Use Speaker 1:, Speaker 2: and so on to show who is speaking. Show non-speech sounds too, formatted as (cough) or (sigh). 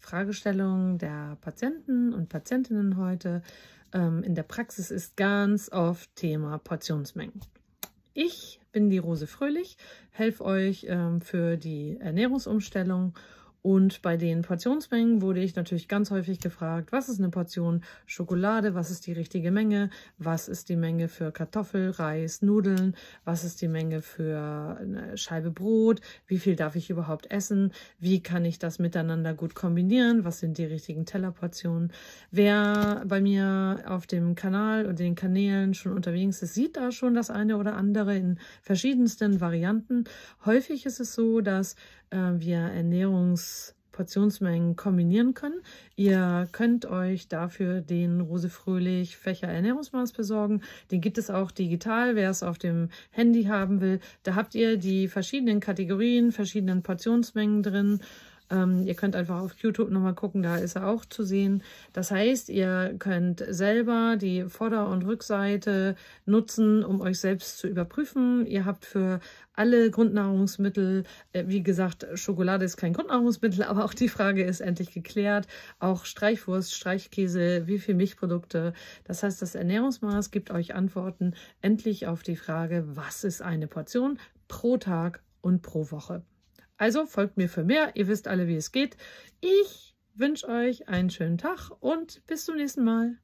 Speaker 1: Fragestellung der Patienten und Patientinnen heute. Ähm, in der Praxis ist ganz oft Thema Portionsmengen. Ich bin die Rose Fröhlich, helfe euch ähm, für die Ernährungsumstellung und bei den Portionsmengen wurde ich natürlich ganz häufig gefragt, was ist eine Portion Schokolade, was ist die richtige Menge, was ist die Menge für Kartoffel, Reis, Nudeln, was ist die Menge für eine Scheibe Brot, wie viel darf ich überhaupt essen, wie kann ich das miteinander gut kombinieren, was sind die richtigen Tellerportionen. Wer bei mir auf dem Kanal und den Kanälen schon unterwegs ist, sieht da schon das eine oder andere in verschiedensten Varianten. Häufig ist es so, dass äh, wir Ernährungs Portionsmengen kombinieren können. Ihr könnt euch dafür den Rose Fröhlich Fächer Ernährungsmaß besorgen. Den gibt es auch digital, wer es auf dem Handy haben will. Da habt ihr die verschiedenen Kategorien, verschiedenen Portionsmengen drin ähm, ihr könnt einfach auf YouTube nochmal gucken, da ist er auch zu sehen. Das heißt, ihr könnt selber die Vorder- und Rückseite nutzen, um euch selbst zu überprüfen. Ihr habt für alle Grundnahrungsmittel, äh, wie gesagt, Schokolade ist kein Grundnahrungsmittel, (laughs) aber auch die Frage ist endlich geklärt. Auch Streichwurst, Streichkäse, wie viel Milchprodukte. Das heißt, das Ernährungsmaß gibt euch Antworten endlich auf die Frage, was ist eine Portion pro Tag und pro Woche. Also folgt mir für mehr. Ihr wisst alle, wie es geht. Ich wünsche euch einen schönen Tag und bis zum nächsten Mal.